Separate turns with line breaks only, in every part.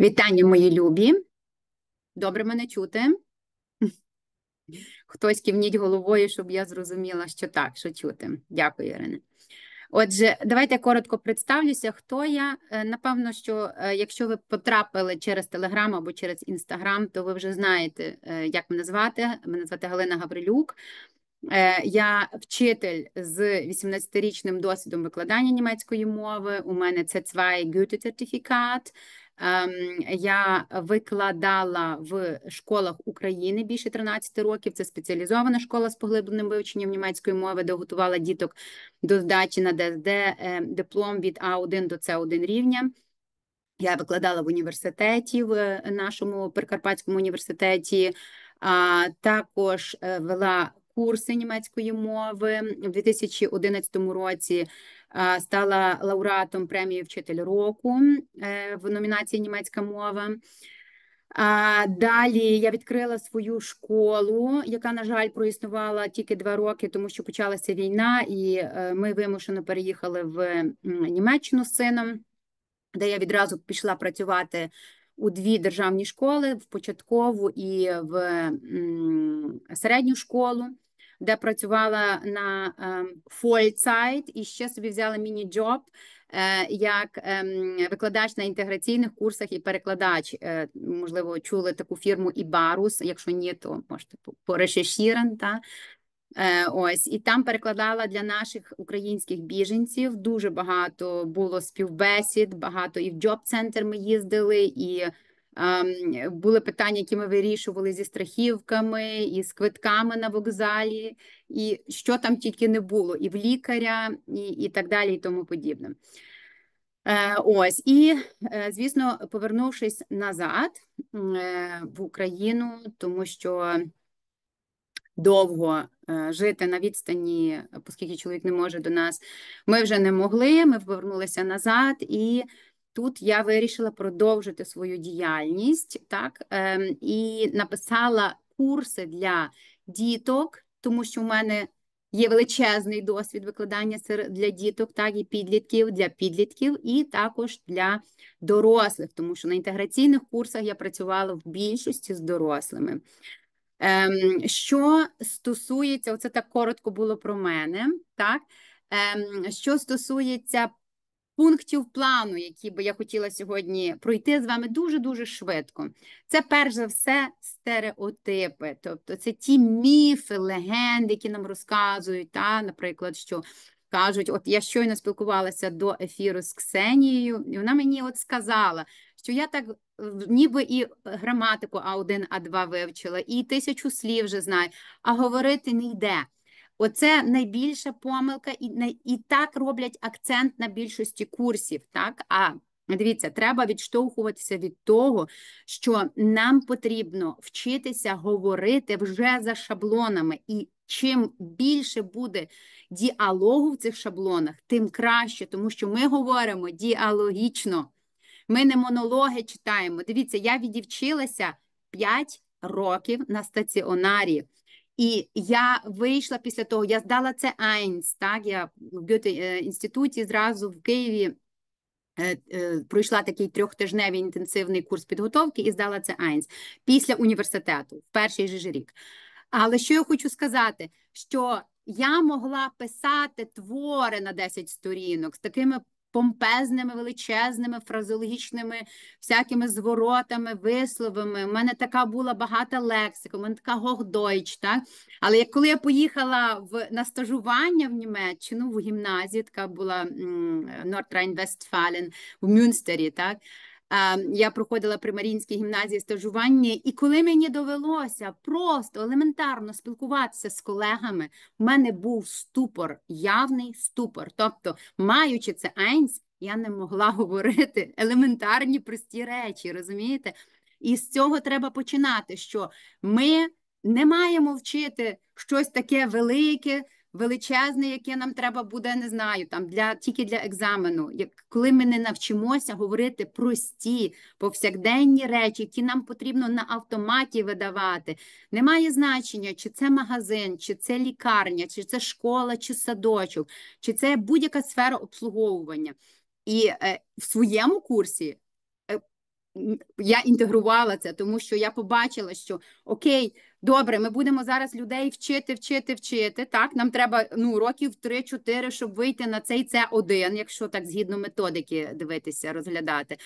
Вітання, мої любі. Добре мене чути. Хтось кивніть головою, щоб я зрозуміла, що так, що чути. Дякую, Ірине. Отже, давайте я коротко представлюся, хто я. Е, напевно, що е, якщо ви потрапили через Телеграм або через Інстаграм, то ви вже знаєте, е, як мене звати. Мене звати Галина Гаврилюк. Я вчитель з 18-річним досвідом викладання німецької мови. У мене це цвай гюте сертифікат Ем, я викладала в школах України більше 13 років. Це спеціалізована школа з поглибленим вивченням німецької мови, де готувала діток до здачі на ДСД ем, диплом від А1 до С1 рівня. Я викладала в університеті в е, нашому Прикарпатському університеті. А також е, вела курси німецької мови в 2011 році. Е, стала лауреатом премії вчитель року е, в номінації Німецька мова. А далі я відкрила свою школу, яка, на жаль, проіснувала тільки два роки, тому що почалася війна, і е, ми вимушено переїхали в Німеччину з сином, де я відразу пішла працювати у дві державні школи: в початкову і в середню школу де працювала на фольцайт ем, і ще собі взяла міні-джоб е, як ем, викладач на інтеграційних курсах і перекладач. Е, можливо, чули таку фірму Ібарус. Якщо ні, то можете типу, порешешірен, е, Ось і там перекладала для наших українських біженців. Дуже багато було співбесід. Багато і в Джоб центр ми їздили, і були питання, які ми вирішували зі страхівками, і з квитками на вокзалі, і що там тільки не було, і в лікаря, і, і так далі, і тому подібне. Е, ось, і е, звісно, повернувшись назад е, в Україну, тому що довго жити на відстані, оскільки чоловік не може до нас, ми вже не могли. Ми повернулися назад і. Тут я вирішила продовжити свою діяльність, так ем, і написала курси для діток, тому що в мене є величезний досвід викладання для діток, так і підлітків для підлітків, і також для дорослих, тому що на інтеграційних курсах я працювала в більшості з дорослими. Ем, що стосується, оце так коротко було про мене, так. Ем, що стосується пунктів плану, які би я хотіла сьогодні пройти з вами дуже дуже швидко. Це перш за все стереотипи, тобто це ті міфи, легенди, які нам розказують. Та, наприклад, що кажуть, от я щойно спілкувалася до ефіру з Ксенією, і вона мені от сказала. Що я так ніби і граматику А1, А2 вивчила, і тисячу слів вже знаю, а говорити не йде. Оце найбільша помилка, і і так роблять акцент на більшості курсів. Так а дивіться, треба відштовхуватися від того, що нам потрібно вчитися говорити вже за шаблонами, і чим більше буде діалогу в цих шаблонах, тим краще, тому що ми говоримо діалогічно. Ми не монологи читаємо. Дивіться, я відівчилася 5 років на стаціонарі. І я вийшла після того, я здала це Айнс, так, я в Гьоте інституті э, зразу в Києві э, э, пройшла такий трьохтижневий інтенсивний курс підготовки і здала це Айнс після університету, в перший же рік. Але що я хочу сказати, що я могла писати твори на 10 сторінок з такими помпезними, величезними, фразологічними всякими зворотами, висловами. У мене така була багата лексика, у мене така гогдойч. Так? Але як коли я поїхала в на стажування в Німеччину в гімназії, така була Нортрайн Вестфален в Мюнстері, так? Ем, я проходила при марінській гімназії стажування, і коли мені довелося просто елементарно спілкуватися з колегами, в мене був ступор, явний ступор. Тобто, маючи це Айнс, я не могла говорити елементарні прості речі, розумієте? І з цього треба починати, що ми не маємо вчити щось таке велике величезне, яке нам треба буде, не знаю, там для тільки для екзамену. Як коли ми не навчимося говорити прості повсякденні речі, які нам потрібно на автоматі видавати, немає значення, чи це магазин, чи це лікарня, чи це школа, чи садочок, чи це будь-яка сфера обслуговування. І е, в своєму курсі я інтегрувала це, тому що я побачила, що окей, добре, ми будемо зараз людей вчити, вчити, вчити. Так, нам треба ну років 3-4, щоб вийти на цей С1, якщо так згідно методики дивитися, розглядати.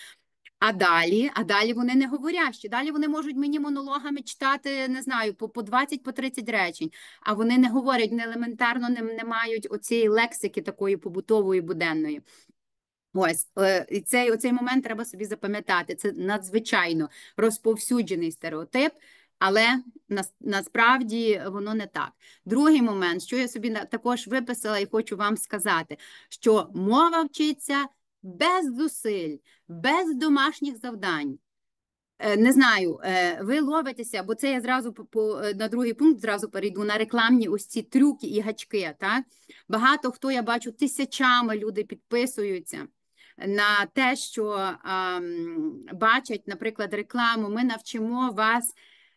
А далі, а далі вони не говорящі. Далі вони можуть мені монологами читати, не знаю, по по 20-по речень. А вони не говорять не елементарно, не, не мають оцієї лексики такої побутової буденної. Ось е, і цей оцей момент треба собі запам'ятати. Це надзвичайно розповсюджений стереотип, але насправді воно не так. Другий момент, що я собі також виписала і хочу вам сказати, що мова вчиться без зусиль, без домашніх завдань. Е, не знаю, е, ви ловитеся, бо це я зразу по на другий пункт зразу перейду на рекламні ось ці трюки і гачки. Так багато хто я бачу тисячами люди підписуються на те, що бачать, наприклад, рекламу, ми навчимо вас.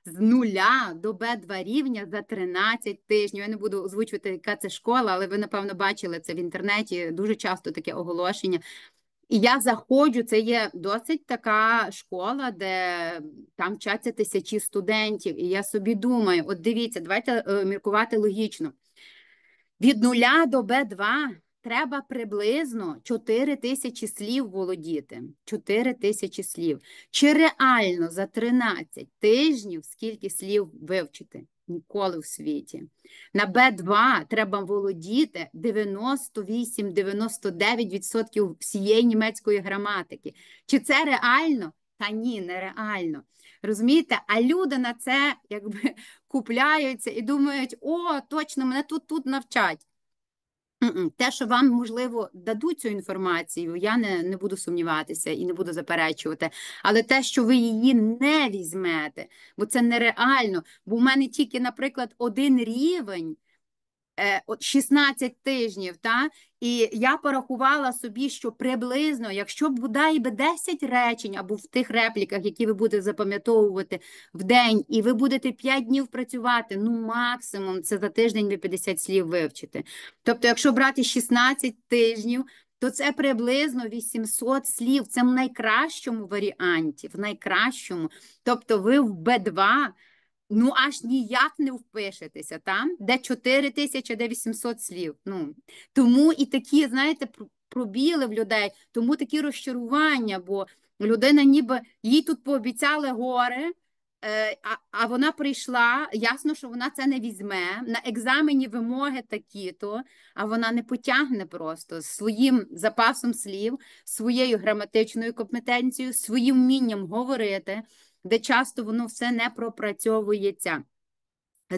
З нуля до Б2 рівня за 13 тижнів. Я не буду озвучувати, яка це школа, але ви, напевно, бачили це в інтернеті. Дуже часто таке оголошення. І я заходжу, це є досить така школа, де там вчаться тисячі студентів. І я собі думаю: от дивіться, давайте е, міркувати логічно. Від нуля до Б2 треба приблизно 4 тисячі слів володіти. 4 тисячі слів. Чи реально за 13 тижнів скільки слів вивчити? Ніколи в світі. На Б2 треба володіти 98-99% всієї німецької граматики. Чи це реально? Та ні, нереально. Розумієте? А люди на це якби купляються і думають, о, точно мене тут тут навчать. Те, що вам можливо дадуть цю інформацію, я не не буду сумніватися і не буду заперечувати. Але те, що ви її не візьмете, бо це нереально. Бо в мене тільки, наприклад, один рівень 16 е, тижнів, та і я порахувала собі, що приблизно, якщо б бодай би 10 речень або в тих репліках, які ви будете запам'ятовувати в день, і ви будете 5 днів працювати, ну максимум це за тиждень ви 50 слів вивчите. Тобто, якщо брати 16 тижнів, то це приблизно 800 слів. Це в найкращому варіанті, в найкращому. Тобто, ви в Б2 ну аж ніяк не впишетеся там, де 4 тисячі, де 800 слів. Ну Тому і такі, знаєте, пробіли в людей, тому такі розчарування, бо людина ніби їй тут пообіцяли гори. Е, а а вона прийшла, ясно, що вона це не візьме. На екзамені вимоги такі-то, а вона не потягне просто з своїм запасом слів, своєю граматичною компетенцією, своїм вмінням говорити, де часто воно все не пропрацьовується.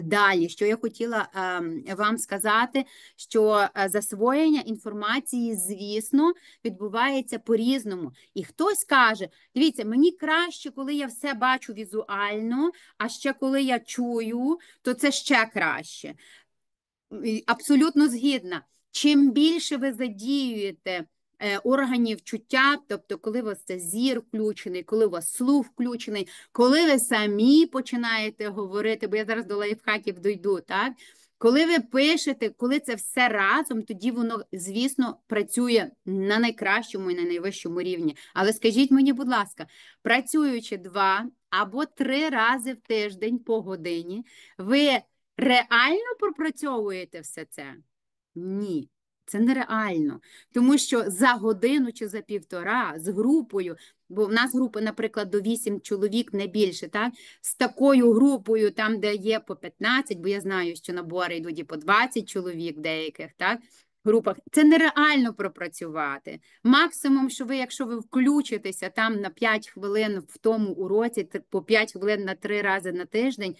Далі, що я хотіла ем, вам сказати, що е, засвоєння інформації, звісно, відбувається по-різному. І хтось каже: дивіться, мені краще, коли я все бачу візуально, а ще коли я чую, то це ще краще. Абсолютно згідна. Чим більше ви задіюєте Е, органів чуття, тобто, коли у вас це зір включений, коли у вас слух включений, коли ви самі починаєте говорити, бо я зараз до лайфхаків дойду, так? Коли ви пишете, коли це все разом, тоді воно, звісно, працює на найкращому і на найвищому рівні. Але скажіть мені, будь ласка, працюючи два або три рази в тиждень по годині, ви реально пропрацьовуєте все це? Ні. Це нереально, тому що за годину чи за півтора з групою, бо в нас групи, наприклад, до вісім чоловік не більше, так з такою групою, там, де є по 15, бо я знаю, що набори йдуть і по 20 чоловік в деяких, так. Групах це нереально пропрацювати. Максимум, що ви, якщо ви включитеся там на 5 хвилин в тому уроці, по 5 хвилин на 3 рази на тиждень,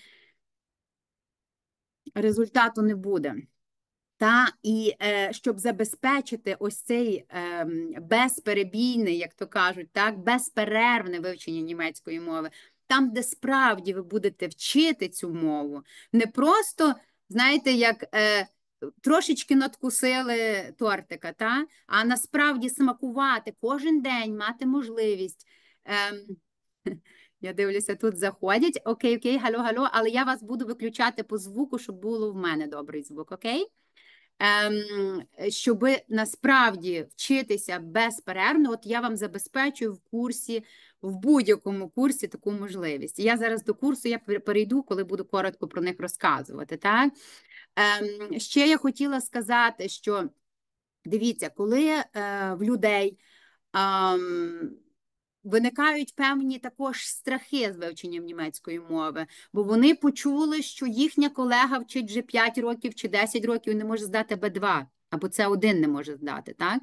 результату не буде. Та і е, щоб забезпечити ось цей е, ем, безперебійний, як то кажуть, так безперервне вивчення німецької мови, там, де справді ви будете вчити цю мову, не просто знаєте, як е, трошечки надкусили тортика, та а насправді смакувати кожен день, мати можливість. Е, я дивлюся, тут заходять. Окей, окей, гало, гало, але я вас буду виключати по звуку, щоб було в мене добрий звук, окей? Ем, щоб насправді вчитися безперервно, от я вам забезпечую в курсі, в будь-якому курсі таку можливість. Я зараз до курсу я перейду, коли буду коротко про них розказувати. Так? Ем, ще я хотіла сказати, що дивіться, коли е, в людей. Виникають певні також страхи з вивченням німецької мови, бо вони почули, що їхня колега вчить вже 5 років чи 10 років і не може здати Б2, або це один не може здати. так?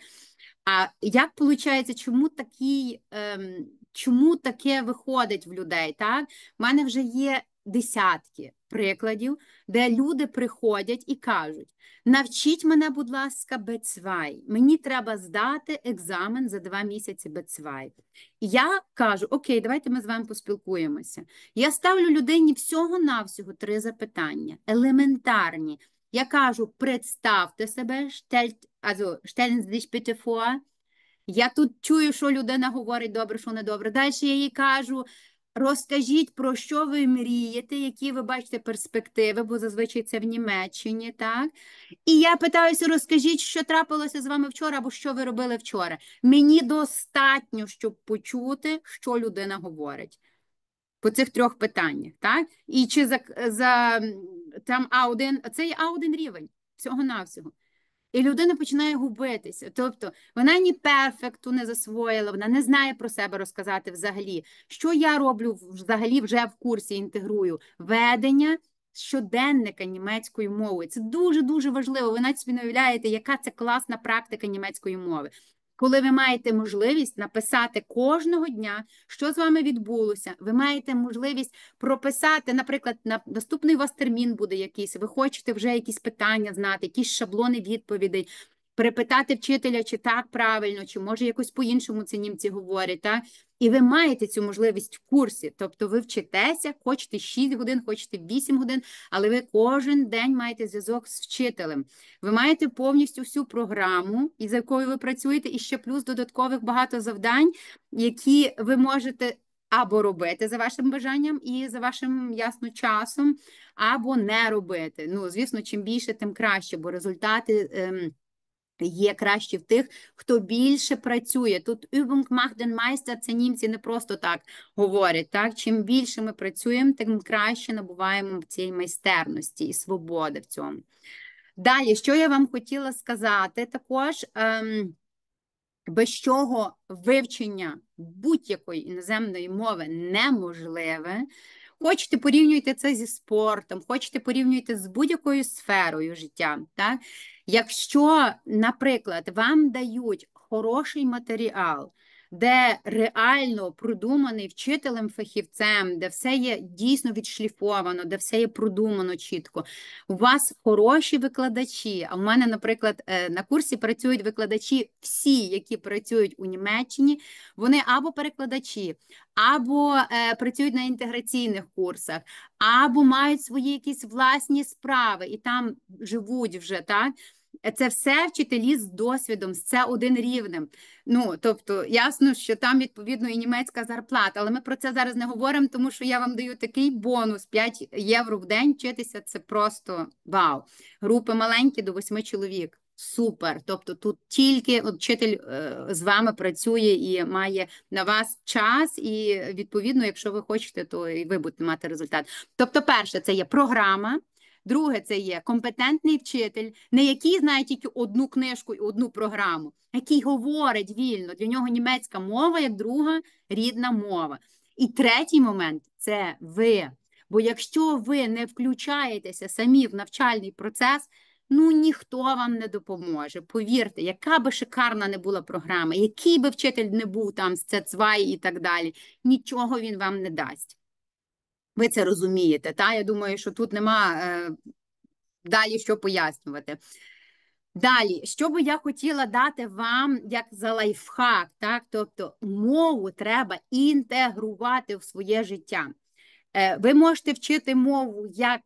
А як виходить, чому такий, ем, чому таке виходить в людей? так? У мене вже є десятки прикладів, де люди приходять і кажуть: навчіть мене, будь ласка, Бецвай, мені треба здати екзамен за два місяці Бецвай. Я кажу: Окей, давайте ми з вами поспілкуємося. Я ставлю людині всього-навсього три запитання, елементарні. Я кажу: представте себе, штельт also, Я тут чую, що людина говорить добре, що не добре. Далі я їй кажу. Розкажіть, про що ви мрієте, які ви бачите перспективи, бо зазвичай це в Німеччині, так? І я питаюся, розкажіть, що трапилося з вами вчора, або що ви робили вчора. Мені достатньо, щоб почути, що людина говорить по цих трьох питаннях, так? І чи за, за там А1, це є А1 рівень всього-навсього. І людина починає губитися. Тобто вона ні перфекту не засвоїла, вона не знає про себе розказати взагалі. Що я роблю взагалі вже в курсі інтегрую ведення щоденника німецької мови. Це дуже дуже важливо. Ви навіть собі не уявляєте, яка це класна практика німецької мови. Коли ви маєте можливість написати кожного дня, що з вами відбулося, ви маєте можливість прописати, наприклад, на наступний у вас термін буде якийсь, ви хочете вже якісь питання знати, якісь шаблони відповідей, перепитати вчителя, чи так правильно, чи може якось по-іншому це німці говорять. так? І ви маєте цю можливість в курсі, тобто ви вчитеся, хочете 6 годин, хочете 8 годин, але ви кожен день маєте зв'язок з вчителем. Ви маєте повністю всю програму, із якою ви працюєте, і ще плюс додаткових багато завдань, які ви можете. Або робити за вашим бажанням і за вашим ясно часом, або не робити. Ну, звісно, чим більше, тим краще, бо результати ем, Є краще в тих, хто більше працює. Тут Übung macht майстер це німці не просто так говорять. Так, чим більше ми працюємо, тим краще набуваємо цієї майстерності і свободи в цьому. Далі, що я вам хотіла сказати, також ем, без чого вивчення будь-якої іноземної мови неможливе. Хочете порівнюйте це зі спортом, хочете порівнюйте з будь-якою сферою життя. Так? Якщо, наприклад, вам дають хороший матеріал де реально продуманий вчителем фахівцем, де все є дійсно відшліфовано, де все є продумано чітко. У вас хороші викладачі. А в мене, наприклад, е, на курсі працюють викладачі, всі, які працюють у Німеччині, вони або перекладачі, або е, працюють на інтеграційних курсах, або мають свої якісь власні справи і там живуть вже так. Це все вчителі з досвідом, це один рівнем. Ну тобто, ясно, що там відповідно і німецька зарплата, але ми про це зараз не говоримо, тому що я вам даю такий бонус: 5 євро в день вчитися. Це просто вау. Групи маленькі до восьми чоловік. Супер. Тобто тут тільки вчитель е, з вами працює і має на вас час, і відповідно, якщо ви хочете, то і ви будете мати результат. Тобто, перше, це є програма. Друге, це є компетентний вчитель, не який знає тільки одну книжку і одну програму, який говорить вільно. Для нього німецька мова як друга рідна мова. І третій момент це ви. Бо якщо ви не включаєтеся самі в навчальний процес, ну ніхто вам не допоможе. Повірте, яка би шикарна не була програма, який би вчитель не був там з цецвай і так далі, нічого він вам не дасть. Ви це розумієте, та я думаю, що тут нема е, далі що пояснювати. Далі, що би я хотіла дати вам як за лайфхак, так? Тобто мову треба інтегрувати в своє життя. Е, ви можете вчити мову як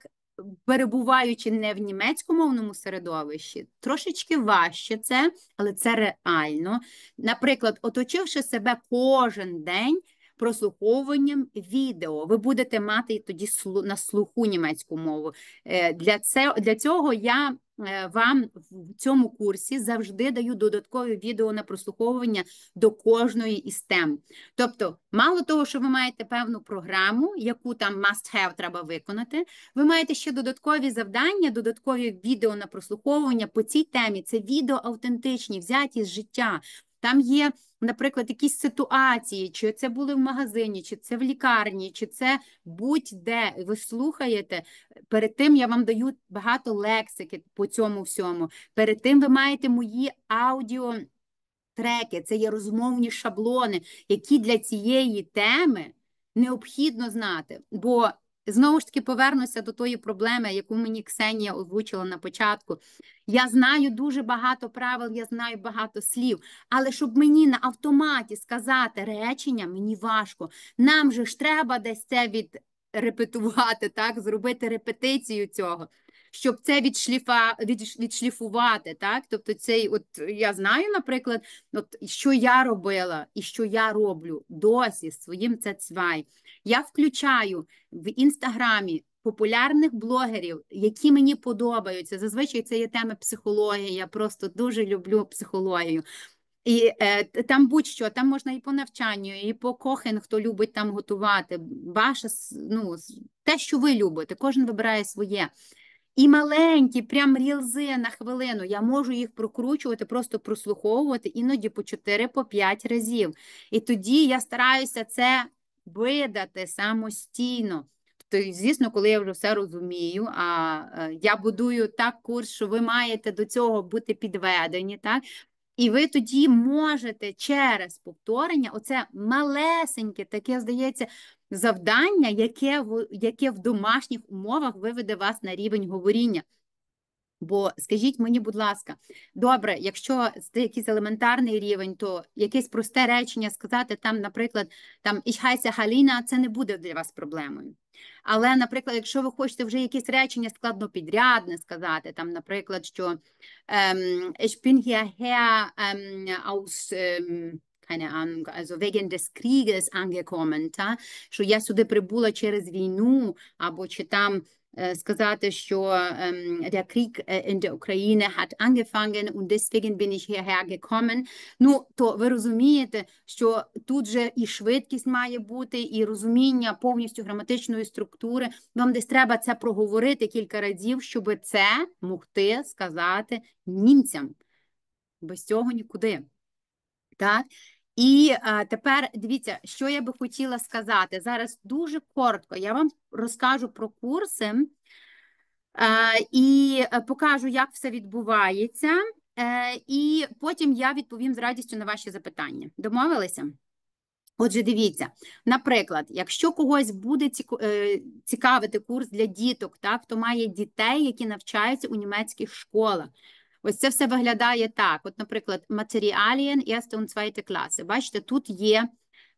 перебуваючи не в німецькомовному середовищі, трошечки важче це, але це реально. Наприклад, оточивши себе кожен день прослуховуванням відео. Ви будете мати тоді на слуху німецьку мову. Е, для це для цього я е, вам в цьому курсі завжди даю додаткові відео на прослуховування до кожної із тем. Тобто, мало того, що ви маєте певну програму, яку там must have треба виконати. Ви маєте ще додаткові завдання, додаткові відео на прослуховування по цій темі. Це відео автентичні, взяті з життя. Там є наприклад, якісь ситуації, чи це були в магазині, чи це в лікарні, чи це будь-де. Ви слухаєте. Перед тим я вам даю багато лексики по цьому всьому. Перед тим ви маєте мої аудіо. Треки, це є розмовні шаблони, які для цієї теми необхідно знати. Бо знову ж таки повернуся до тої проблеми, яку мені Ксенія озвучила на початку. Я знаю дуже багато правил, я знаю багато слів, але щоб мені на автоматі сказати речення, мені важко. Нам же ж треба десь це відрепетувати, так, зробити репетицію цього щоб це відшліфа, від, відшліфувати. Так? Тобто, цей, от я знаю, наприклад, от, що я робила і що я роблю досі своїм це цвай. Я включаю в інстаграмі. Популярних блогерів, які мені подобаються, зазвичай це є теми психології. Я просто дуже люблю психологію. І е, там будь-що, там можна і по навчанню, і по кохен, хто любить там готувати. Ваша ну, те, що ви любите, кожен вибирає своє. І маленькі, прям рілзи на хвилину. Я можу їх прокручувати, просто прослуховувати іноді по 4 по 5 разів. І тоді я стараюся це видати самостійно. Тобто, звісно, коли я вже все розумію, а е, я будую так курс, що ви маєте до цього бути підведені. так? І ви тоді можете через повторення, оце малесеньке, таке здається завдання, яке яке в домашніх умовах виведе вас на рівень говоріння. Бо скажіть мені, будь ласка, добре, якщо це якийсь елементарний рівень, то якесь просте речення сказати там, наприклад, там «Іхайся Галіна, це не буде для вас проблемою. Але, наприклад, якщо ви хочете вже якесь речення складно підрядне сказати, там, наприклад, що ем, «Ich bin hierher ем, aus ем, keine Ahnung, also wegen des Krieges angekommen, та що я сюди прибула через війну, або чи там е, сказати, що ем, der Krieg е, in der Ukraine hat angefangen und deswegen bin ich hierher gekommen. Ну, то ви розумієте, що тут же і швидкість має бути, і розуміння повністю граматичної структури. Вам десь треба це проговорити кілька разів, щоб це могти сказати німцям. Без цього нікуди. Так? І а, е, тепер дивіться, що я би хотіла сказати. Зараз дуже коротко я вам розкажу про курси а, е, і е, покажу, як все відбувається. А, і потім я відповім з радістю на ваші запитання. Домовилися? Отже, дивіться, наприклад, якщо когось буде цікавити курс для діток, так, хто має дітей, які навчаються у німецьких школах. Ось це все виглядає так. От, наприклад, матеріалін erste und zweite класи. Бачите, тут є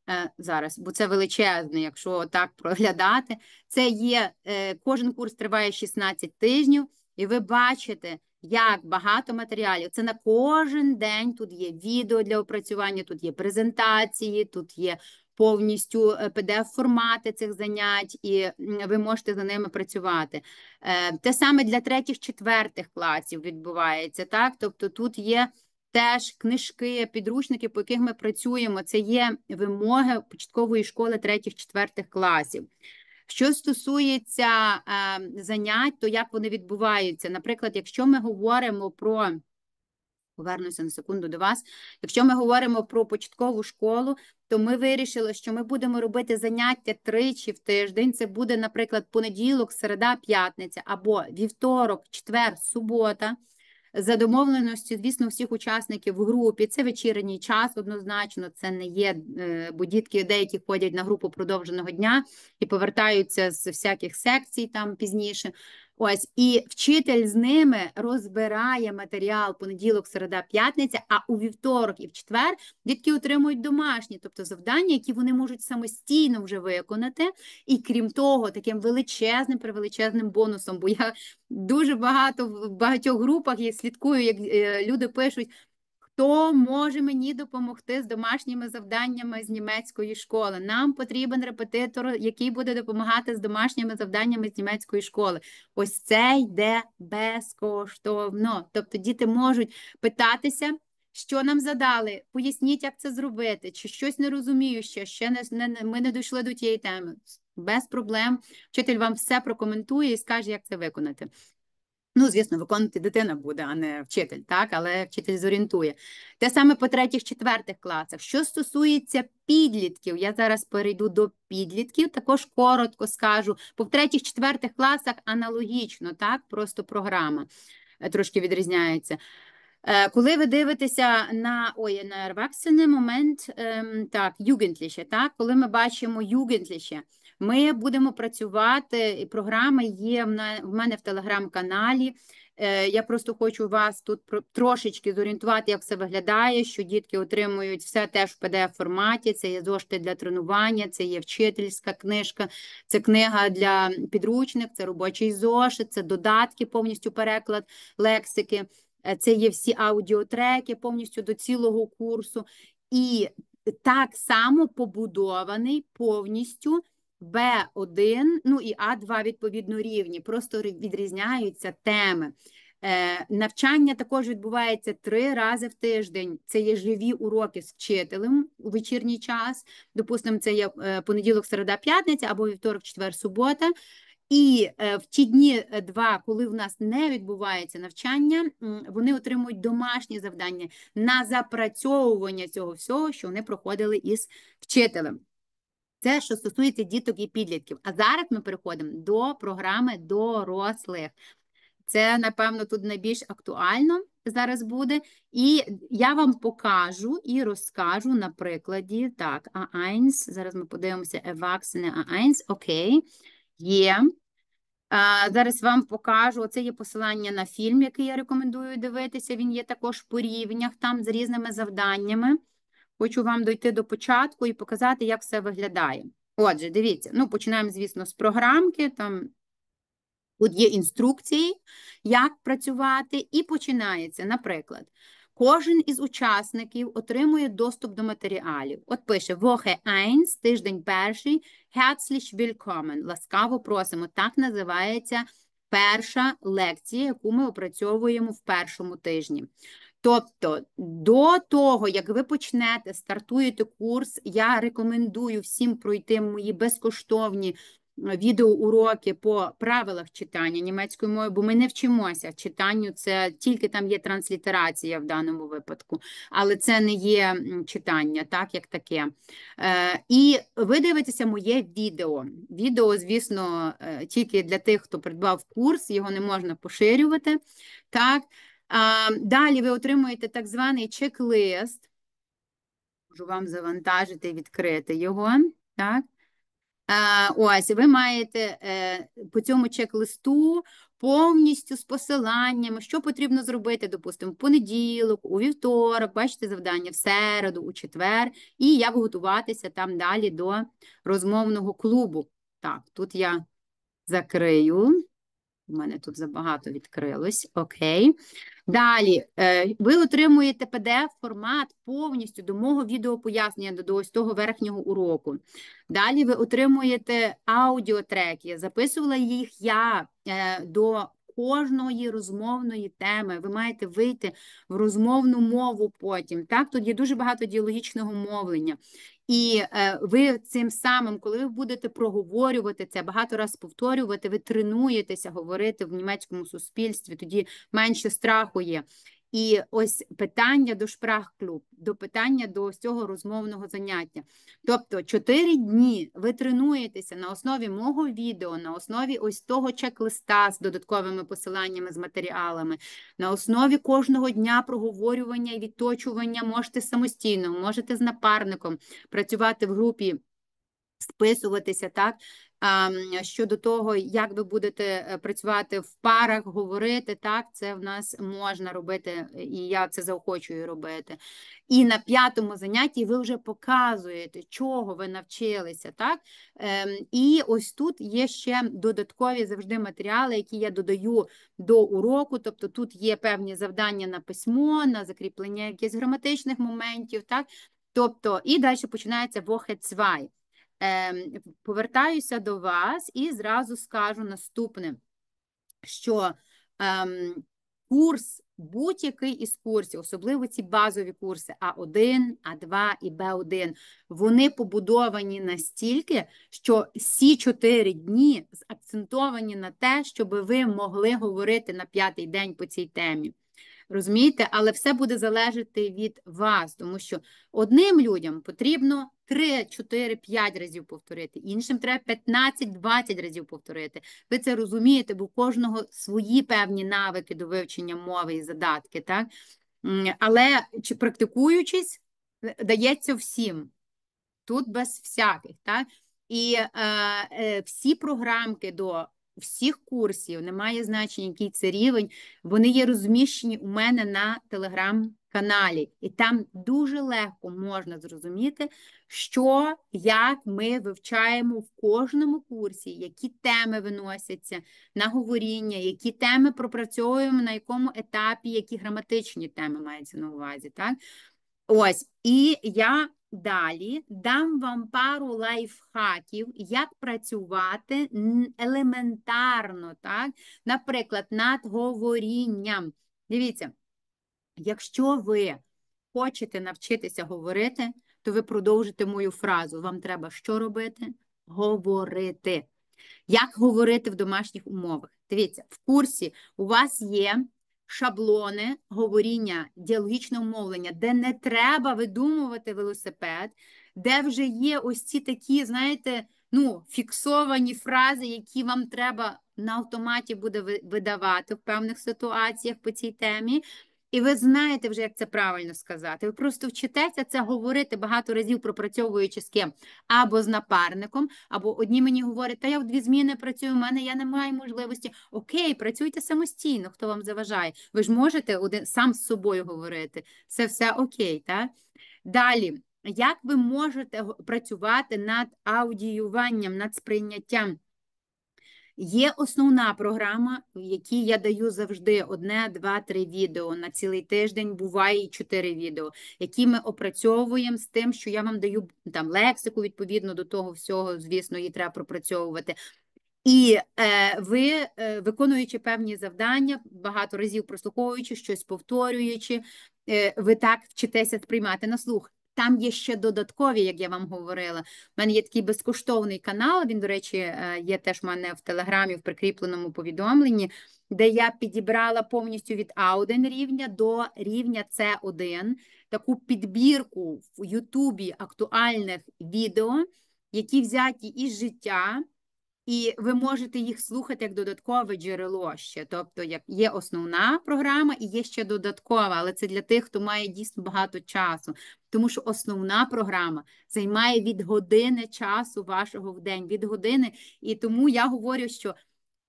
е, зараз, бо це величезне, якщо так проглядати, це є е, кожен курс триває 16 тижнів, і ви бачите. Як багато матеріалів. Це на кожен день. Тут є відео для опрацювання, тут є презентації, тут є повністю PDF-формати е, цих занять, і ви можете за ними працювати. Е, те саме для третіх, четвертих класів відбувається, так? Тобто тут є. Теж книжки, підручники, по яких ми працюємо, це є вимоги початкової школи третіх-четвертих класів. Що стосується е, занять, то як вони відбуваються? Наприклад, якщо ми говоримо про повернуся на секунду до вас, якщо ми говоримо про початкову школу, то ми вирішили, що ми будемо робити заняття тричі в тиждень. Це буде, наприклад, понеділок, середа, п'ятниця або вівторок, четвер, субота. За домовленості, звісно, всіх учасників в групі це вечірній час, однозначно, це не є, е, бо дітки деякі ходять на групу продовженого дня і повертаються з всяких секцій там пізніше. Ось і вчитель з ними розбирає матеріал понеділок, середа, п'ятниця. А у вівторок і в четвер дітки отримують домашні, тобто завдання, які вони можуть самостійно вже виконати. І крім того, таким величезним превеличезним бонусом. Бо я дуже багато в багатьох групах я слідкую, як е, люди пишуть. Хто може мені допомогти з домашніми завданнями з німецької школи? Нам потрібен репетитор, який буде допомагати з домашніми завданнями з німецької школи. Ось це йде безкоштовно. Тобто діти можуть питатися, що нам задали, поясніть, як це зробити, чи щось не розумію ще, ще не, не ми не дійшли до тієї теми. Без проблем. Вчитель вам все прокоментує і скаже, як це виконати. Ну, звісно, виконувати дитина буде, а не вчитель, так, але вчитель зорієнтує. Те саме по третіх, четвертих класах. Що стосується підлітків, я зараз перейду до підлітків, також коротко скажу. По третіх, четвертих класах аналогічно, так, просто програма е, трошки відрізняється. Е, коли ви дивитеся на ой, на Ерваксене момент, ем, так, югентліше, так, коли ми бачимо югентліше – ми будемо працювати. Програми є в мене в телеграм-каналі. Е, я просто хочу вас тут трошечки зорієнтувати, як все виглядає, що дітки отримують все теж в pdf форматі. Це є зошти для тренування, це є вчительська книжка, це книга для підручних, це робочий зошит, це додатки, повністю переклад лексики. Е, це є всі аудіотреки повністю до цілого курсу, і так само побудований повністю Б1, ну і А2 відповідно рівні, просто відрізняються теми. Е, навчання також відбувається три рази в тиждень. Це є живі уроки з вчителем у вечірній час. Допустимо, це є е, понеділок, середа, п'ятниця або вівторок, четвер, субота. І е, в ті дні два, коли в нас не відбувається навчання, вони отримують домашні завдання на запрацьовування цього всього, що вони проходили із вчителем. Це що стосується діток і підлітків. А зараз ми переходимо до програми дорослих. Це, напевно, тут найбільш актуально зараз буде. І я вам покажу і розкажу на прикладі так, А1, зараз ми подивимося, еваксини А1, окей, є. А, Зараз вам покажу. Оце є посилання на фільм, який я рекомендую дивитися. Він є також по рівнях там з різними завданнями. Хочу вам дойти до початку і показати, як все виглядає. Отже, дивіться, ну починаємо, звісно, з програмки. Там тут є інструкції, як працювати, і починається, наприклад. Кожен із учасників отримує доступ до матеріалів. От пише Вохе Айнс, тиждень перший, herzlich willkommen, ласкаво просимо. Так називається перша лекція, яку ми опрацьовуємо в першому тижні. Тобто, до того, як ви почнете, стартуєте курс, я рекомендую всім пройти мої безкоштовні е, відеоуроки по правилах читання німецької мови, бо ми не вчимося читанню, це тільки там є транслітерація в даному випадку, але це не є читання, так як таке. Е, І ви дивитеся моє відео. Відео, звісно, е, тільки для тих, хто придбав курс, його не можна поширювати. так. Далі ви отримуєте так званий чек-лист. Можу вам завантажити і відкрити його. Так? Ось, ви маєте е, по цьому чек-листу повністю з посиланнями, що потрібно зробити, допустимо, в понеділок, у вівторок, бачите завдання в середу, у четвер, і як готуватися там далі до розмовного клубу. Так, тут я закрию. У мене тут забагато відкрилось. Окей. Далі е, ви отримуєте PDF-формат повністю до мого відеопояснення, до ось того верхнього уроку. Далі ви отримуєте аудіотреки. Записувала їх я е, до кожної розмовної теми. Ви маєте вийти в розмовну мову потім. Так, тут є дуже багато діалогічного мовлення. І е, ви цим самим, коли ви будете проговорювати це, багато раз повторювати, ви тренуєтеся говорити в німецькому суспільстві, тоді менше страху є. І ось питання до шпрах-клуб, до питання до цього розмовного заняття. Тобто, чотири дні ви тренуєтеся на основі мого відео, на основі ось того чек-листа з додатковими посиланнями з матеріалами, на основі кожного дня проговорювання і відточування можете самостійно, можете з напарником працювати в групі. Списуватися так щодо того, як ви будете е, працювати в парах, говорити так, це в нас можна робити, е, і я це заохочую робити. І на п'ятому занятті ви вже показуєте, чого ви навчилися, так ем, і ось тут є ще додаткові завжди матеріали, які я додаю до уроку. Тобто тут є певні завдання на письмо, на закріплення якихось граматичних моментів, так. Тобто, і далі починається вохецвай. Ем, повертаюся до вас і зразу скажу наступне, що ем, курс. Будь-який із курсів, особливо ці базові курси А1, А2 і Б1, вони побудовані настільки, що всі чотири дні акцентовані на те, щоб ви могли говорити на п'ятий день по цій темі. Розумієте, але все буде залежати від вас, тому що одним людям потрібно 3, 4, 5 разів повторити, іншим треба 15-20 разів повторити. Ви це розумієте, бо у кожного свої певні навики до вивчення мови і задатки, так? Але чи практикуючись, е, дається всім. Тут без всяких, так? І е, е, всі програмки до всіх курсів, немає значення, який це рівень, вони є розміщені у мене на телеграм каналі, і там дуже легко можна зрозуміти, що як ми вивчаємо в кожному курсі, які теми виносяться на говоріння, які теми пропрацьовуємо, на якому етапі, які граматичні теми маються на увазі. так? Ось, і я далі дам вам пару лайфхаків, як працювати елементарно, так? наприклад, над говорінням. Дивіться. Якщо ви хочете навчитися говорити, то ви продовжите мою фразу. Вам треба що робити? Говорити. Як говорити в домашніх умовах? Дивіться, в курсі у вас є шаблони говоріння, діалогічного мовлення, де не треба видумувати велосипед, де вже є ось ці такі, знаєте, ну, фіксовані фрази, які вам треба на автоматі буде видавати в певних ситуаціях по цій темі. І ви знаєте вже, як це правильно сказати. Ви просто вчитеся це говорити багато разів, пропрацьовуючи з ким або з напарником, або одні мені говорять, та я в дві зміни працюю, в мене я не маю можливості. Окей, працюйте самостійно, хто вам заважає. Ви ж можете один сам з собою говорити. Це все окей, так? Далі, як ви можете працювати над аудіюванням, над сприйняттям? Є основна програма, в якій я даю завжди одне, два-три відео на цілий тиждень, буває і чотири відео, які ми опрацьовуємо з тим, що я вам даю там лексику відповідно до того всього, звісно, її треба пропрацьовувати. І е, ви, е, виконуючи певні завдання, багато разів прослуховуючи щось повторюючи, е, ви так вчитеся сприймати на слух. Там є ще додаткові, як я вам говорила. У мене є такий безкоштовний канал. Він, до речі, е, є теж в мене в телеграмі в прикріпленому повідомленні, де я підібрала повністю від А1 рівня до рівня С1 таку підбірку в Ютубі актуальних відео, які взяті із життя. І ви можете їх слухати як додаткове джерело ще. Тобто, як є основна програма і є ще додаткова, але це для тих, хто має дійсно багато часу. Тому що основна програма займає від години часу вашого в день, від години. І тому я говорю, що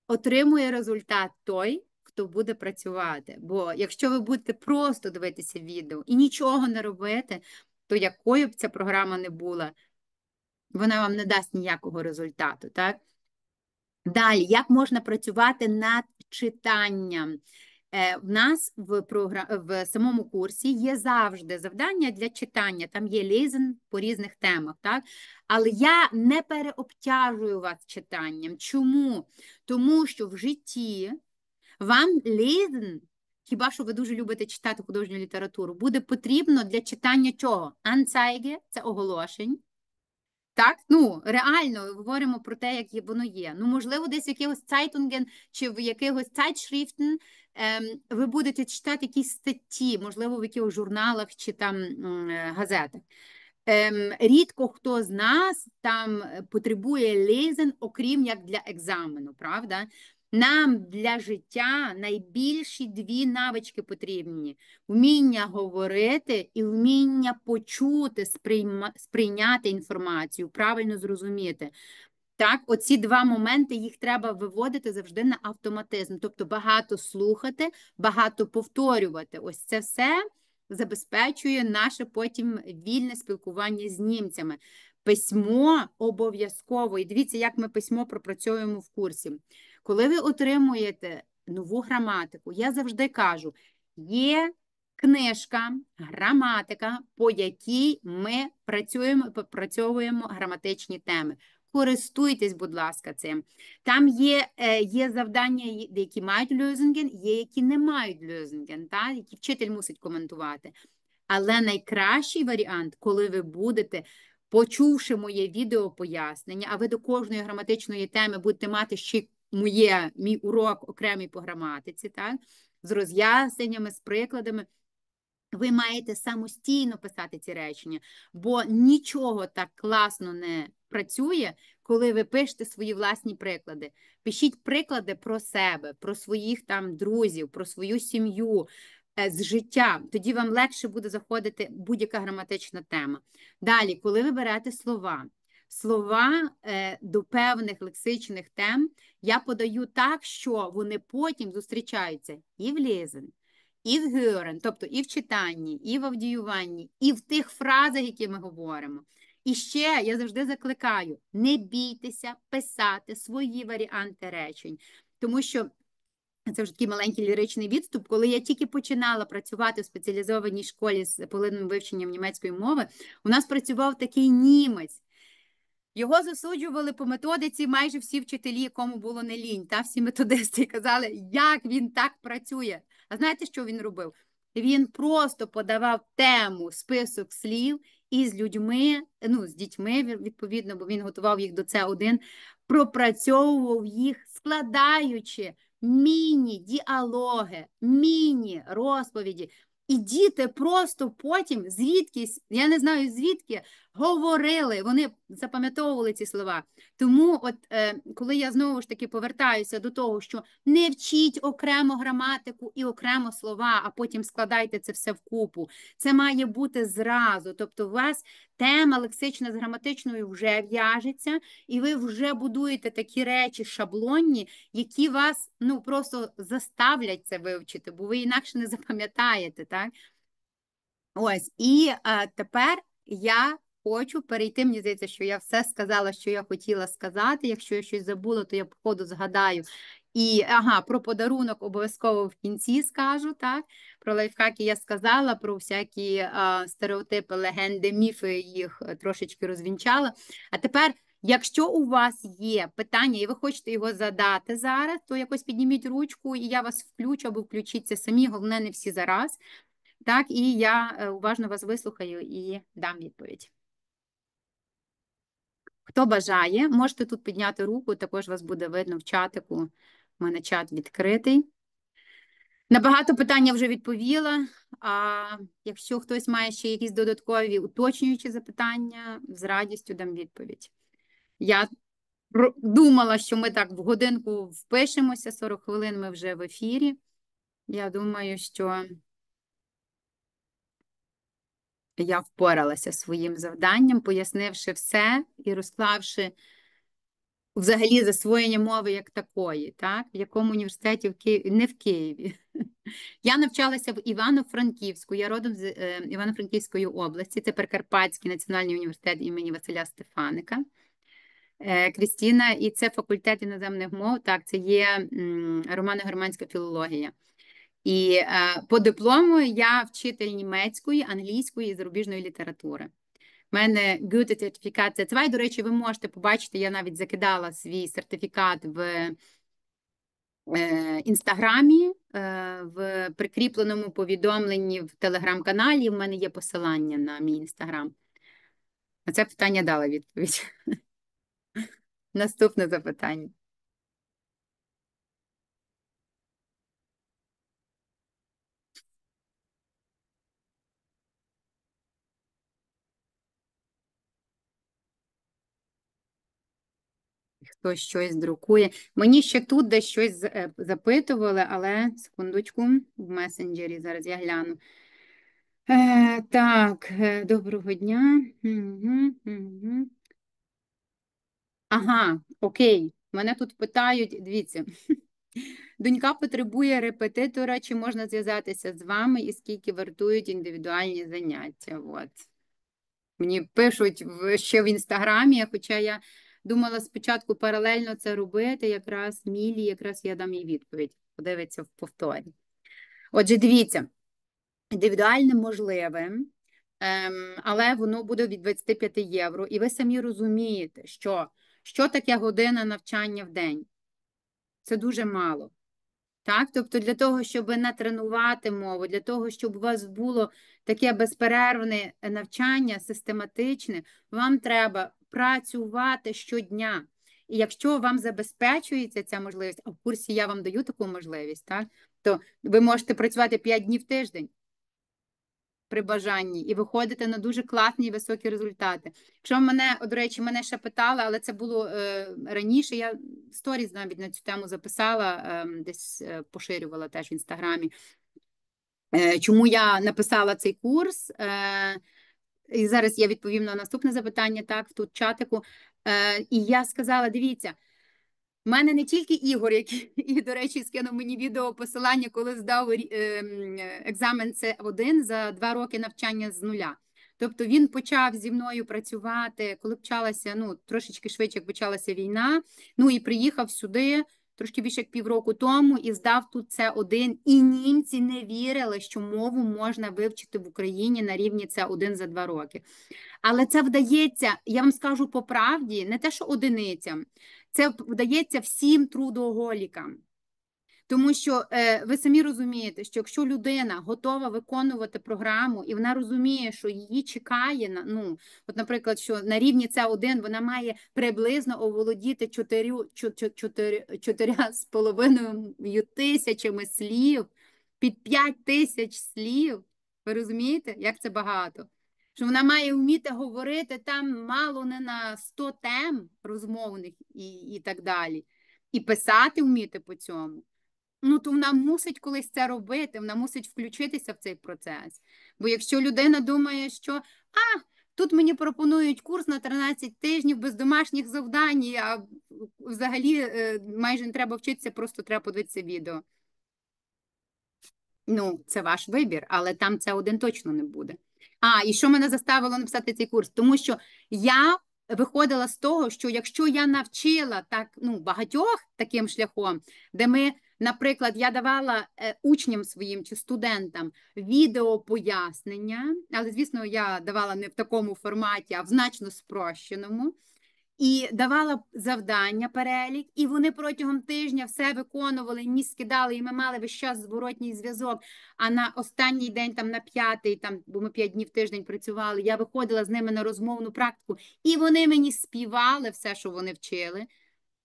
отримує результат той, хто буде працювати. Бо якщо ви будете просто дивитися відео і нічого не робити, то якою б ця програма не була, вона вам не дасть ніякого результату. так? Далі, як можна працювати над читанням? Е, в нас в програм... в самому курсі є завжди завдання для читання, там є лізен по різних темах, так? Але я не переобтяжую вас читанням. Чому? Тому що в житті вам лізен, хіба що ви дуже любите читати художню літературу, буде потрібно для читання чого? Анцайги – це оголошень. Так, ну реально говоримо про те, як воно є. Ну, можливо, десь в якихось Цайтунген чи в якихось Цайтшрифтен ем, ви будете читати якісь статті, можливо, в якихось журналах чи там е, газетах. Ем, Рідко хто з нас там потребує лезен, окрім як для екзамену, правда? Нам для життя найбільші дві навички потрібні: вміння говорити і вміння почути, сприйма, сприйняти інформацію, правильно зрозуміти. Так, оці два моменти їх треба виводити завжди на автоматизм, тобто багато слухати, багато повторювати. Ось це все забезпечує наше потім вільне спілкування з німцями. Письмо обов'язково. І дивіться, як ми письмо пропрацьовуємо в курсі. Коли ви отримуєте нову граматику, я завжди кажу, є книжка, граматика, по якій ми працюємо попрацьовуємо граматичні теми. Користуйтесь, будь ласка, цим. Там є е, є завдання, які мають льозинген, є які не мають льозинген, та? які вчитель мусить коментувати. Але найкращий варіант, коли ви будете, почувши моє відео пояснення, а ви до кожної граматичної теми будете мати ще й моє, мій урок окремий по граматиці, так? з роз'ясненнями, з прикладами. Ви маєте самостійно писати ці речення, бо нічого так класно не працює, коли ви пишете свої власні приклади. Пишіть приклади про себе, про своїх там друзів, про свою сім'ю. Е, з життя, тоді вам легше буде заходити будь-яка граматична тема. Далі, коли ви берете слова, слова е, до певних лексичних тем я подаю так, що вони потім зустрічаються і в лізен, і в гюрен, тобто і в читанні, і в авдіюванні, і в тих фразах, які ми говоримо. І ще я завжди закликаю: не бійтеся писати свої варіанти речень, тому що. Це вже такий маленький ліричний відступ. Коли я тільки починала працювати в спеціалізованій школі з полинним вивченням німецької мови, у нас працював такий німець, його засуджували по методиці майже всі вчителі, кому було не лінь, та всі методисти казали, як він так працює. А знаєте, що він робив? Він просто подавав тему список слів і з людьми, ну з дітьми, відповідно, бо він готував їх до С1, пропрацьовував їх, складаючи міні-діалоги, міні-розповіді. І діти просто потім, звідкись, я не знаю звідки, говорили, вони запам'ятовували ці слова. Тому, от е, коли я знову ж таки повертаюся до того, що не вчіть окремо граматику і окремо слова, а потім складайте це все вкупу. Це має бути зразу. Тобто, у вас тема лексична з граматичною вже в'яжеться, і ви вже будуєте такі речі шаблонні, які вас ну просто заставлять це вивчити, бо ви інакше не запам'ятаєте, так? Ось і е, тепер я хочу перейти. Мені здається, що я все сказала, що я хотіла сказати. Якщо я щось забула, то я по ходу згадаю. І ага, про подарунок обов'язково в кінці скажу так. Про лайфхаки я сказала, про всякі а, стереотипи, легенди, міфи їх е, трошечки розвінчала. А тепер, якщо у вас є питання, і ви хочете його задати зараз, то якось підніміть ручку, і я вас включу або включіться самі. Головне, не всі зараз. Так, і я е, уважно вас вислухаю і дам відповідь. Хто бажає, можете тут підняти руку, також вас буде видно в чатику. У мене чат відкритий. На багато питань я вже відповіла. А якщо хтось має ще якісь додаткові уточнюючі запитання, з радістю дам відповідь. Я думала, що ми так в годинку впишемося, 40 хвилин ми вже в ефірі. Я думаю, що я впоралася своїм завданням, пояснивши все і розклавши взагалі засвоєння мови як такої, так? в якому університеті в Києві, не в Києві. Я навчалася в Івано-Франківську, я родом з е, Івано-Франківської області, це Прикарпатський національний університет імені Василя Стефаника. Е, Крістіна, і це факультет іноземних мов. Так, це є романо-германська філологія. І е, по диплому я вчитель німецької, англійської і зарубіжної літератури. У мене Goethe сертифікат c До речі, ви можете побачити, я навіть закидала свій сертифікат в е, інстаграмі, е, в прикріпленому повідомленні в телеграм-каналі. У мене є посилання на мій інстаграм. На це питання дала відповідь. Наступне запитання. Хто щось друкує. Мені ще тут десь щось е, запитували, але секундочку, в месенджері зараз я гляну. Е, Так, е, доброго дня. Ага, окей. Мене тут питають, дивіться. Донька потребує репетитора, чи можна зв'язатися з вами і скільки вартують індивідуальні заняття? От. Мені пишуть ще в інстаграмі, хоча я думала спочатку паралельно це робити, якраз Мілі, якраз я дам їй відповідь. Подивиться в повторі. Отже, дивіться, індивідуальне можливе, ем, але воно буде від 25 євро. І ви самі розумієте, що що таке година навчання в день. Це дуже мало. Так? Тобто, для того, щоб натренувати мову, для того, щоб у вас було таке безперервне е, навчання, систематичне, вам треба працювати щодня. І якщо вам забезпечується ця можливість, а в курсі я вам даю таку можливість, так, то ви можете працювати 5 днів в тиждень при бажанні і виходити на дуже класні і високі результати. Якщо мене, до речі, мене ще питали, але це було е, раніше. Я сторіз навіть на цю тему записала, е, десь е, поширювала теж в інстаграмі. Е, чому я написала цей курс? Е, і зараз я відповім на наступне запитання, так, тут чатику. Е, І я сказала: дивіться, в мене не тільки Ігор, який, і, до речі, скинув мені відео посилання, коли здав е, екзамен С1 за два роки навчання з нуля. Тобто він почав зі мною працювати, коли почалася ну трошечки швидше як почалася війна. Ну і приїхав сюди трошки більше як півроку тому і здав тут це 1 І німці не вірили, що мову можна вивчити в Україні на рівні це 1 за два роки. Але це вдається, я вам скажу по правді, не те, що одиницям, це вдається всім трудоголікам. Тому що е, ви самі розумієте, що якщо людина готова виконувати програму і вона розуміє, що її чекає на ну, от, наприклад, що на рівні це 1 вона має приблизно оволодіти 4, 4, з половиною тисячами слів під п'ять тисяч слів. Ви розумієте, як це багато? Що вона має вміти говорити там мало не на 100 тем розмовних і, і так далі, і писати вміти по цьому ну то вона мусить колись це робити, вона мусить включитися в цей процес. Бо якщо людина думає, що а, тут мені пропонують курс на 13 тижнів без домашніх завдань, а взагалі е, майже не треба вчитися, просто треба подивитися відео. Ну, це ваш вибір, але там це один точно не буде. А, і що мене заставило написати цей курс? Тому що я виходила з того, що якщо я навчила так ну, багатьох таким шляхом, де ми Наприклад, я давала е, учням своїм чи студентам відео пояснення, але, звісно, я давала не в такому форматі, а в значно спрощеному, і давала завдання, перелік, і вони протягом тижня все виконували, ні скидали, і ми мали весь час зворотній зв'язок. А на останній день, там на п'ятий, там, бо ми п'ять днів в тиждень працювали, я виходила з ними на розмовну практику, і вони мені співали все, що вони вчили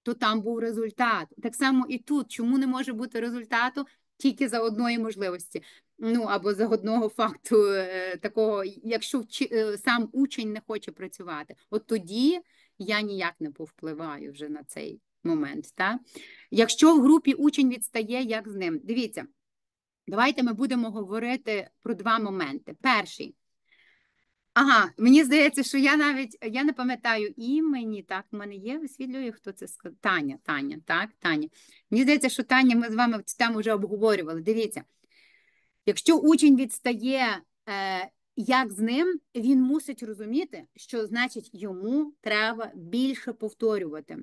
то там був результат. Так само і тут, чому не може бути результату тільки за одної можливості, ну або за одного факту е, такого, якщо е, сам учень не хоче працювати, от тоді я ніяк не повпливаю вже на цей момент. Та? Якщо в групі учень відстає, як з ним? Дивіться, давайте ми будемо говорити про два моменти. Перший. Ага, мені здається, що я навіть я не пам'ятаю імені. Так, в мене є, висвітлює хто це сказав. Таня, Таня, так, Таня. Мені здається, що Таня, ми з вами цю тему вже обговорювали. Дивіться, якщо учень відстає, е, як з ним, він мусить розуміти, що значить йому треба більше повторювати.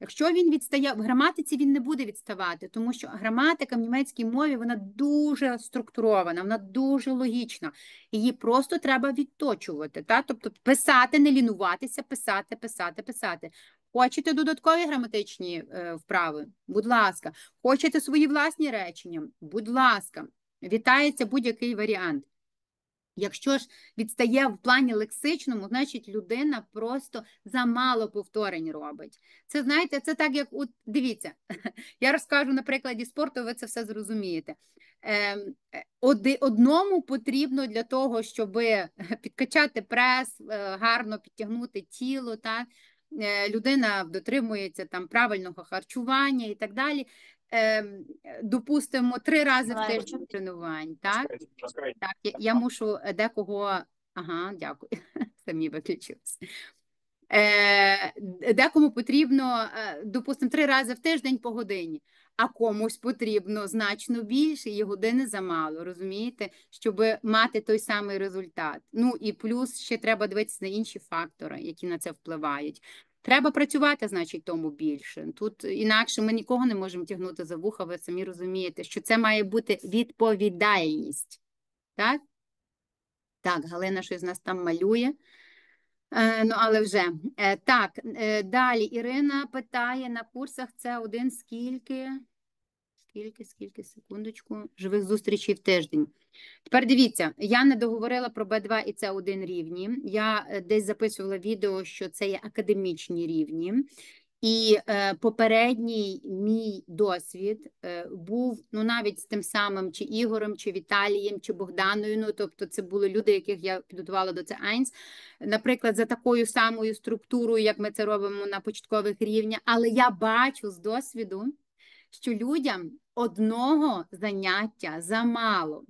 Якщо він відстає в граматиці, він не буде відставати, тому що граматика в німецькій мові вона дуже структурована, вона дуже логічна. Її просто треба відточувати. Та? Тобто писати, не лінуватися, писати, писати, писати. Хочете додаткові граматичні е, вправи? Будь ласка, хочете свої власні речення? Будь ласка, вітається будь-який варіант. Якщо ж відстає в плані лексичному, значить людина просто замало повторень робить. Це знаєте, це так, як у дивіться, я розкажу на прикладі спорту, ви це все зрозумієте. Ем, одному потрібно для того, щоб підкачати прес, е, гарно підтягнути тіло. так? Е, людина дотримується там правильного харчування і так далі е, допустимо, три рази в тиждень тренувань. Так, так я, я мушу декого. Ага, дякую. Самі виключилися. Е, декому потрібно, е, допустимо, три рази в тиждень по годині, а комусь потрібно значно більше і години замало, розумієте, щоб мати той самий результат. Ну і плюс ще треба дивитися на інші фактори, які на це впливають. Треба працювати, значить, тому більше. Тут інакше ми нікого не можемо тягнути за вуха, ви самі розумієте, що це має бути відповідальність. Так, Так, Галина щось з нас там малює. Е, ну, але вже. Е, так, е, далі Ірина питає на курсах це один скільки? Скільки, скільки, секундочку, живих зустрічей в тиждень. Тепер дивіться, я не договорила про Б2 і с 1 рівні. Я е, десь записувала відео, що це є академічні рівні. І е, попередній мій досвід е, був ну навіть з тим самим чи Ігорем, чи Віталієм, чи Богданою. Ну тобто, це були люди, яких я підготувала до це Айнс. Наприклад, за такою самою структурою, як ми це робимо на початкових рівнях, але я бачу з досвіду що людям одного заняття замало.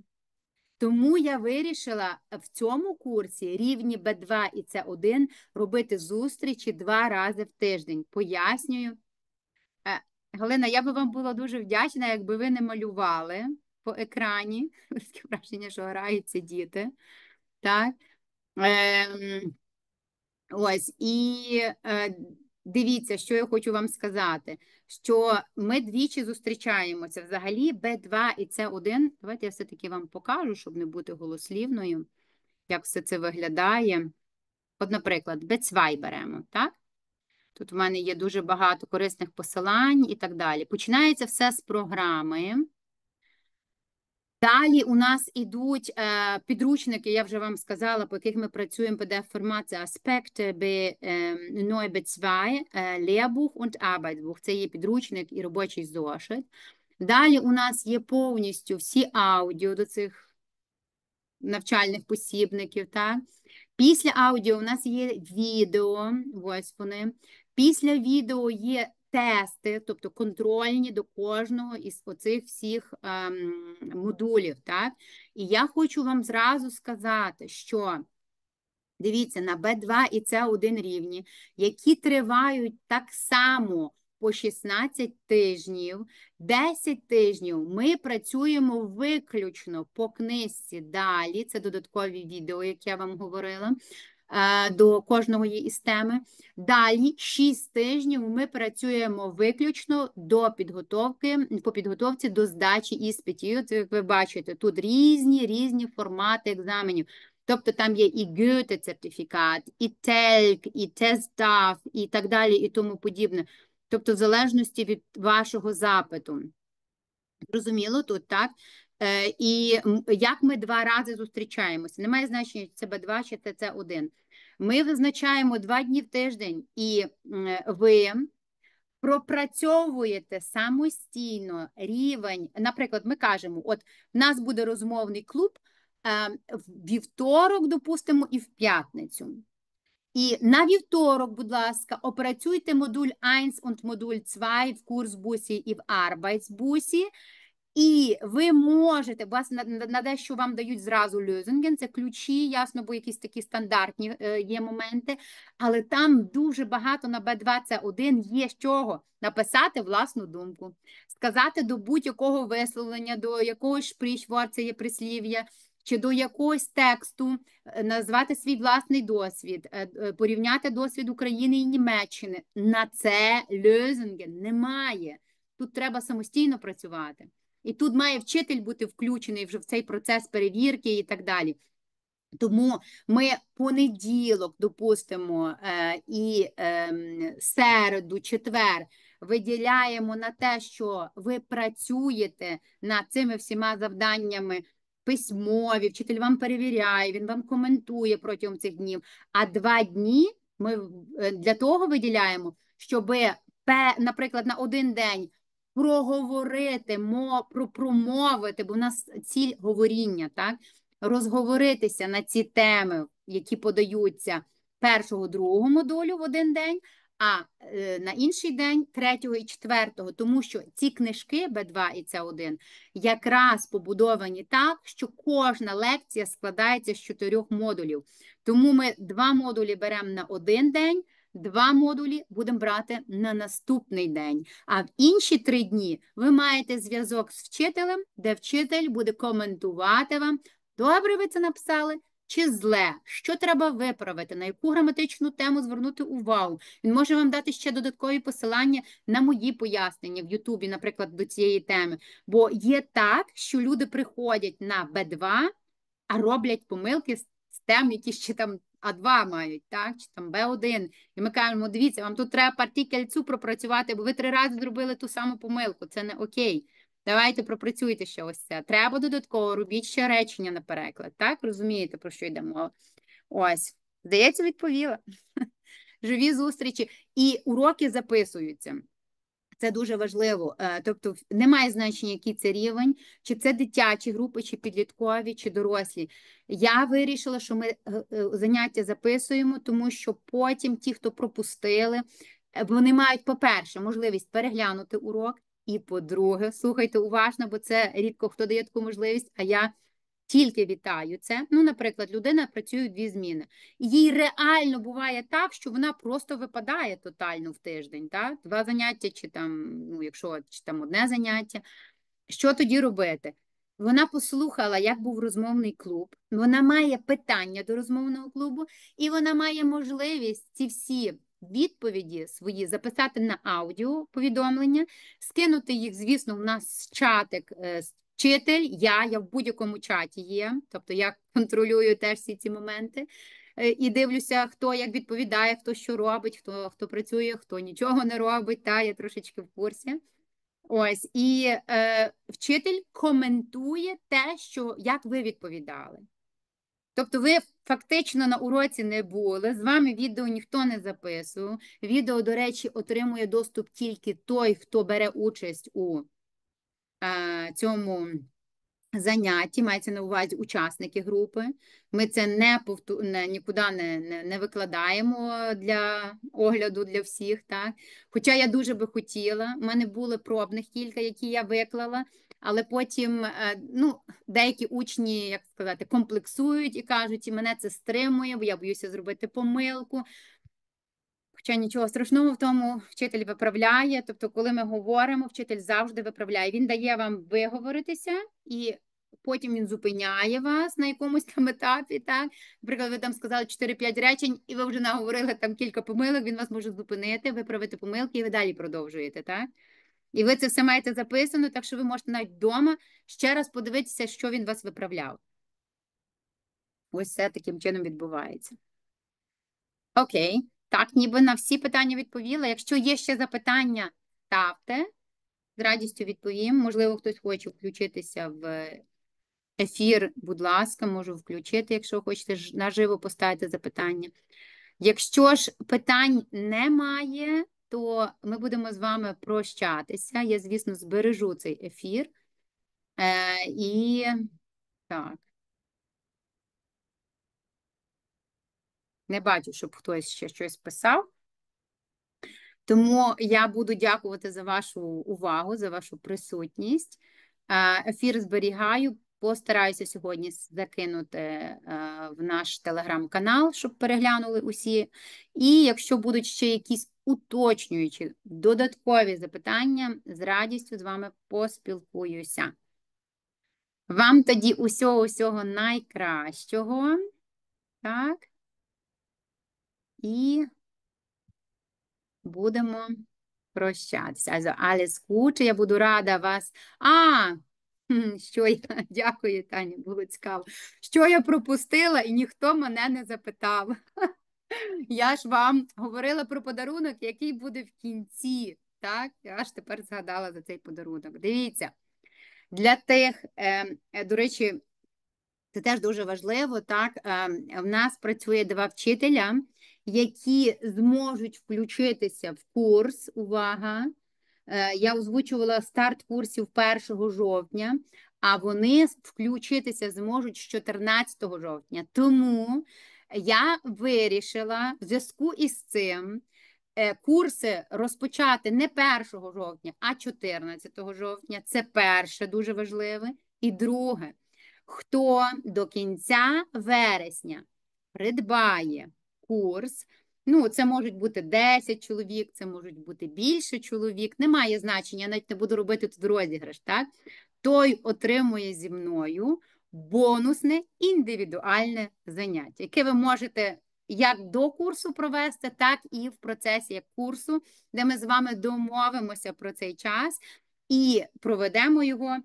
Тому я вирішила в цьому курсі рівні Б2 і С1 робити зустрічі два рази в тиждень. Пояснюю. Е, Галина, я би вам була дуже вдячна, якби ви не малювали по екрані. Таке враження, що граються діти. Так? Ем, Ось, і е, дивіться, що я хочу вам сказати що ми двічі зустрічаємося. Взагалі Б2 і С1. Давайте я все-таки вам покажу, щоб не бути голослівною, як все це виглядає. От, наприклад, б беремо, так? Тут в мене є дуже багато корисних посилань і так далі. Починається все з програми. Далі у нас йдуть е, підручники, я вже вам сказала, по яких ми працюємо PDF-формат, це аспекти е, Neubetzwei, е, Lehrbuch und Arbeitsbuch. Це є підручник і робочий зошит. Далі у нас є повністю всі аудіо до цих навчальних посібників. так? Після аудіо у нас є відео, ось вони. Після відео є тести, тобто контрольні до кожного із оцих всіх ем, модулів. Так? І я хочу вам зразу сказати, що дивіться на Б2 і С1 рівні, які тривають так само. По 16 тижнів, 10 тижнів ми працюємо виключно по книжці далі. Це додаткові відео, як я вам говорила. Е, до кожної із теми. Далі 6 тижнів ми працюємо виключно до підготовки по підготовці до здачі іспитів. Це, як ви бачите, тут різні різні формати екзаменів. Тобто там є і goethe сертифікат, і ТЕЛК, і ТЕСТАФ, і так далі, і тому подібне. Тобто, в залежності від вашого запиту. Зрозуміло тут, так? Е, і як ми два рази зустрічаємося, немає значення, чи це Б2 чи це 1 Ми визначаємо два дні в тиждень, і ви пропрацьовуєте самостійно рівень. Наприклад, ми кажемо: от в нас буде розмовний клуб е, в вівторок, допустимо, і в п'ятницю. І на вівторок, будь ласка, опрацюйте модуль 1 und модуль 2 в Курсбусі і в Arbeitsbusі, і ви можете, вас на, на дещо вам дають зразу льозунген, це ключі, ясно, бо якісь такі стандартні е, є моменти, але там дуже багато на Б2 це 1 є з чого написати власну думку, сказати до будь-якого висловлення, до якогось шпрічвор, це є прислів'я, чи до якогось тексту, е, назвати свій власний досвід, е, порівняти досвід України і Німеччини. На це льозунген немає. Тут треба самостійно працювати. І тут має вчитель бути включений вже в цей процес перевірки і так далі. Тому ми понеділок, допустимо, е, і ем, середу, четвер виділяємо на те, що ви працюєте над цими всіма завданнями письмові, вчитель вам перевіряє, він вам коментує протягом цих днів. А два дні ми е, для того виділяємо, щоб, наприклад, на один день проговорити, мов, промовити, бо в нас ціль говоріння, так? Розговоритися на ці теми, які подаються першого, другого модулю в один день, а е, на інший день третього і четвертого, тому що ці книжки Б2 і С1 якраз побудовані так, що кожна лекція складається з чотирьох модулів. Тому ми два модулі беремо на один день. Два модулі будемо брати на наступний день. А в інші три дні ви маєте зв'язок з вчителем, де вчитель буде коментувати вам, добре ви це написали чи зле, що треба виправити, на яку граматичну тему звернути увагу. Він може вам дати ще додаткові посилання на мої пояснення в Ютубі, наприклад, до цієї теми. Бо є так, що люди приходять на Б2, а роблять помилки з тем, які ще там. А2 мають, так? Чи там Б1. І ми кажемо, дивіться, вам тут треба партікельцю пропрацювати, бо ви три рази зробили ту саму помилку. Це не окей. Давайте пропрацюйте ще ось це. Треба додатково, робіть ще речення на переклад. Так? Розумієте, про що йде мова? Ось. Здається, відповіла. Живі зустрічі. І уроки записуються. Це дуже важливо. Е, тобто, немає значення, який це рівень, чи це дитячі групи, чи підліткові, чи дорослі. Я вирішила, що ми е, е, заняття записуємо, тому що потім ті, хто пропустили, вони мають, по-перше, можливість переглянути урок. І, по-друге, слухайте уважно, бо це рідко хто дає таку можливість. А я тільки вітаю це. Ну, наприклад, людина працює дві зміни. Їй реально буває так, що вона просто випадає тотально в тиждень, так? два заняття, чи там, ну, якщо чи там одне заняття. Що тоді робити? Вона послухала, як був розмовний клуб, вона має питання до розмовного клубу, і вона має можливість ці всі відповіді свої записати на аудіо повідомлення, скинути їх, звісно, в нас чатик е, з вчитель, я, я в будь-якому чаті є, тобто я контролюю теж всі ці моменти. Е, і дивлюся, хто як відповідає, хто що робить, хто хто працює, хто нічого не робить. Та я трошечки в курсі. Ось і е, вчитель коментує те, що як ви відповідали. Тобто, ви фактично на уроці не були, з вами відео ніхто не записував. Відео, до речі, отримує доступ тільки той, хто бере участь у Е, цьому занятті, мається на увазі учасники групи. Ми це не повту... не, нікуди не, не не, викладаємо для огляду для всіх. так. Хоча я дуже би хотіла, в мене були пробних кілька, які я виклала. Але потім е, ну, деякі учні, як сказати, комплексують і кажуть, і мене це стримує, бо я боюся зробити помилку. Хоча нічого страшного в тому вчитель виправляє. Тобто, коли ми говоримо, вчитель завжди виправляє. Він дає вам виговоритися, і потім він зупиняє вас на якомусь там етапі. Так, наприклад, ви там сказали 4-5 речень, і ви вже наговорили там кілька помилок. Він вас може зупинити, виправити помилки, і ви далі продовжуєте. Так і ви це все маєте записано, так що ви можете навіть вдома ще раз подивитися, що він вас виправляв. Ось це таким чином відбувається. Окей. Так, ніби на всі питання відповіла. Якщо є ще запитання, ставте. З радістю відповім. Можливо, хтось хоче включитися в ефір, будь ласка, можу включити, якщо хочете наживо поставити запитання. Якщо ж питань немає, то ми будемо з вами прощатися. Я, звісно, збережу цей ефір. Е, І так. Не бачу, щоб хтось ще щось писав. Тому я буду дякувати за вашу увагу, за вашу присутність. Е, ефір зберігаю. Постараюся сьогодні закинути е, в наш телеграм-канал, щоб переглянули усі. І якщо будуть ще якісь уточнюючі додаткові запитання, з радістю з вами поспілкуюся. Вам тоді усього-усього найкращого. Так і будемо прощатися. Also, alles Gute, я буду рада вас. А, що я дякую, Тані, було цікаво. Що я пропустила, і ніхто мене не запитав. Я ж вам говорила про подарунок, який буде в кінці. Так, я аж тепер згадала за цей подарунок. Дивіться, для тих, ем, е, до речі, це теж дуже важливо. так, ем, В нас працює два вчителя, які зможуть включитися в курс. Увага! Е, я озвучувала старт курсів 1 жовтня, а вони включитися зможуть з 14 жовтня. Тому я вирішила в зв'язку із цим. Е, курси розпочати не 1 жовтня, а 14 жовтня. Це перше дуже важливе. І друге, хто до кінця вересня придбає курс. Ну, Це можуть бути 10 чоловік, це можуть бути більше чоловік. Немає значення, я навіть не буду робити тут розіграш. так? Той отримує зі мною бонусне індивідуальне заняття, яке ви можете. Як до курсу провести, так і в процесі як курсу, де ми з вами домовимося про цей час і проведемо його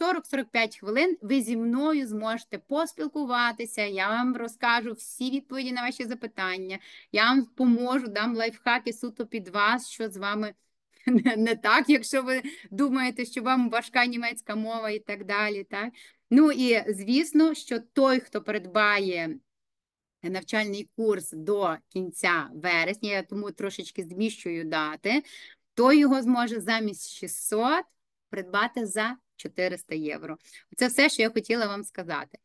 40-45 хвилин ви зі мною зможете поспілкуватися. Я вам розкажу всі відповіді на ваші запитання. Я вам поможу, дам лайфхаки суто під вас, що з вами не так, якщо ви думаєте, що вам важка німецька мова і так далі. Так? Ну і звісно, що той, хто передбає. Навчальний курс до кінця вересня, я тому трошечки зміщую дати, то його зможе замість 600 придбати за 400 євро. Це все, що я хотіла вам сказати.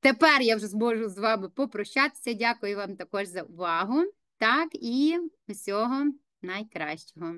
Тепер я вже зможу з вами попрощатися. Дякую вам також за увагу. Так, і усього найкращого.